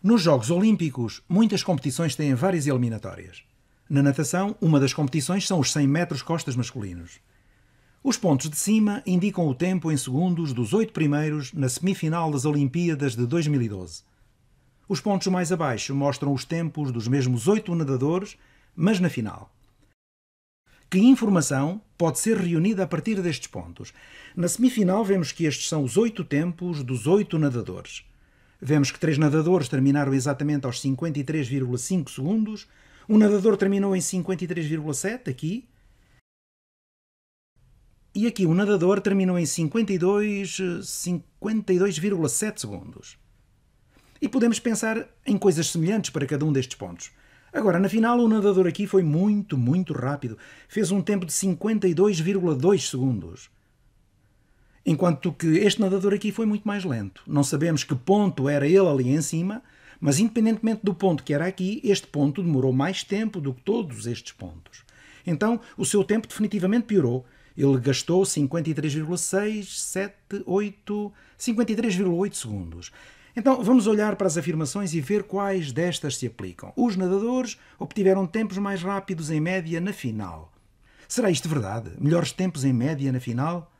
Nos Jogos Olímpicos, muitas competições têm várias eliminatórias. Na natação, uma das competições são os 100 metros costas masculinos. Os pontos de cima indicam o tempo em segundos dos oito primeiros na semifinal das Olimpíadas de 2012. Os pontos mais abaixo mostram os tempos dos mesmos oito nadadores, mas na final. Que informação pode ser reunida a partir destes pontos? Na semifinal, vemos que estes são os oito tempos dos oito nadadores. Vemos que três nadadores terminaram exatamente aos 53,5 segundos. Um nadador terminou em 53,7 aqui. E aqui o um nadador terminou em 52,7 segundos. E podemos pensar em coisas semelhantes para cada um destes pontos. Agora, na final, o nadador aqui foi muito, muito rápido. Fez um tempo de 52,2 segundos. Enquanto que este nadador aqui foi muito mais lento. Não sabemos que ponto era ele ali em cima, mas independentemente do ponto que era aqui, este ponto demorou mais tempo do que todos estes pontos. Então, o seu tempo definitivamente piorou. Ele gastou 53,678 53,8 segundos. Então, vamos olhar para as afirmações e ver quais destas se aplicam. Os nadadores obtiveram tempos mais rápidos em média na final. Será isto verdade? Melhores tempos em média na final?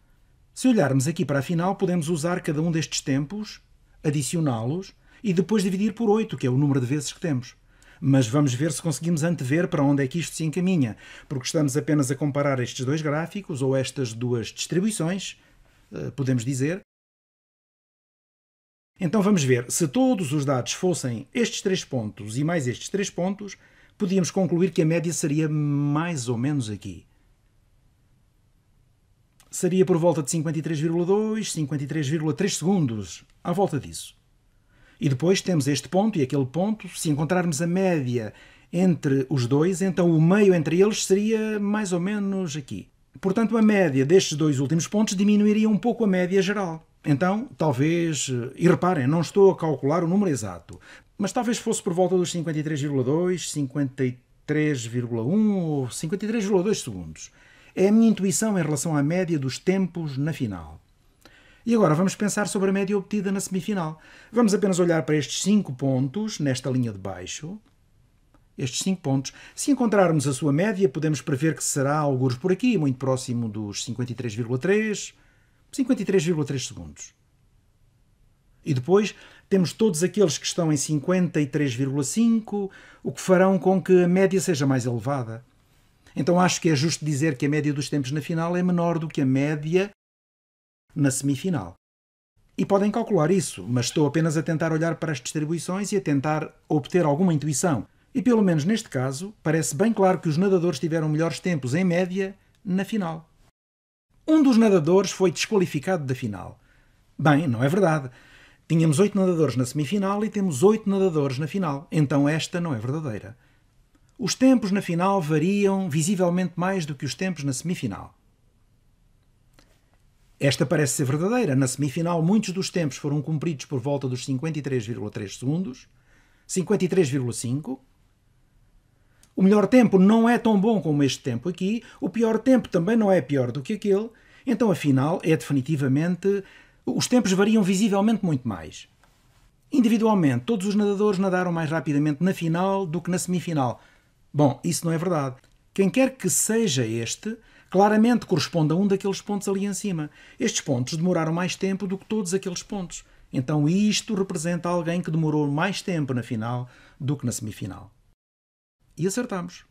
Se olharmos aqui para a final, podemos usar cada um destes tempos, adicioná-los e depois dividir por 8, que é o número de vezes que temos. Mas vamos ver se conseguimos antever para onde é que isto se encaminha, porque estamos apenas a comparar estes dois gráficos ou estas duas distribuições, eh, podemos dizer. Então vamos ver, se todos os dados fossem estes três pontos e mais estes três pontos, podíamos concluir que a média seria mais ou menos aqui seria por volta de 53,2, 53,3 segundos, à volta disso. E depois temos este ponto e aquele ponto. Se encontrarmos a média entre os dois, então o meio entre eles seria mais ou menos aqui. Portanto, a média destes dois últimos pontos diminuiria um pouco a média geral. Então, talvez, e reparem, não estou a calcular o número exato, mas talvez fosse por volta dos 53,2, 53,1 ou 53,2 segundos. É a minha intuição em relação à média dos tempos na final. E agora vamos pensar sobre a média obtida na semifinal. Vamos apenas olhar para estes 5 pontos, nesta linha de baixo. Estes 5 pontos. Se encontrarmos a sua média, podemos prever que será alguns por aqui, muito próximo dos 53,3, 53,3 segundos. E depois temos todos aqueles que estão em 53,5, o que farão com que a média seja mais elevada. Então acho que é justo dizer que a média dos tempos na final é menor do que a média na semifinal. E podem calcular isso, mas estou apenas a tentar olhar para as distribuições e a tentar obter alguma intuição. E pelo menos neste caso, parece bem claro que os nadadores tiveram melhores tempos em média na final. Um dos nadadores foi desqualificado da final. Bem, não é verdade. Tínhamos oito nadadores na semifinal e temos oito nadadores na final, então esta não é verdadeira. Os tempos na final variam visivelmente mais do que os tempos na semifinal. Esta parece ser verdadeira. Na semifinal, muitos dos tempos foram cumpridos por volta dos 53,3 segundos, 53,5. O melhor tempo não é tão bom como este tempo aqui, o pior tempo também não é pior do que aquele, então a final é definitivamente. Os tempos variam visivelmente muito mais. Individualmente, todos os nadadores nadaram mais rapidamente na final do que na semifinal, Bom, isso não é verdade. Quem quer que seja este, claramente corresponde a um daqueles pontos ali em cima. Estes pontos demoraram mais tempo do que todos aqueles pontos. Então isto representa alguém que demorou mais tempo na final do que na semifinal. E acertamos.